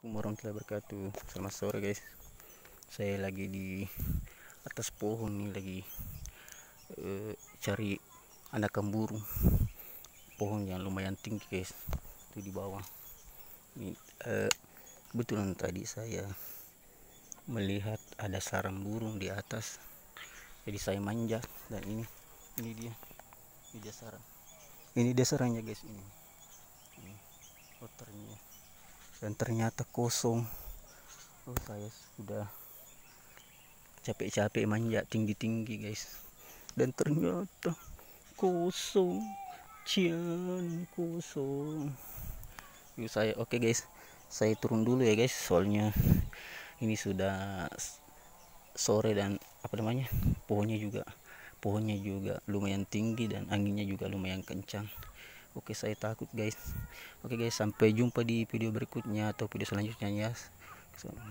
Assalamualaikum warahmatullahi wabarakatuh Selamat sore guys Saya lagi di atas pohon nih lagi uh, Cari anak kemburu Pohon yang lumayan tinggi guys Itu di bawah ini, uh, eh, Kebetulan tadi saya Melihat ada sarang burung di atas Jadi saya manjat Dan ini Ini dia Ini dia sarang Ini dia sarangnya guys ini dan ternyata kosong oh saya sudah capek-capek manjat tinggi-tinggi guys dan ternyata kosong cian kosong yuk saya oke okay guys saya turun dulu ya guys soalnya ini sudah sore dan apa namanya pohonnya juga pohonnya juga lumayan tinggi dan anginnya juga lumayan kencang oke saya takut guys oke guys sampai jumpa di video berikutnya atau video selanjutnya ya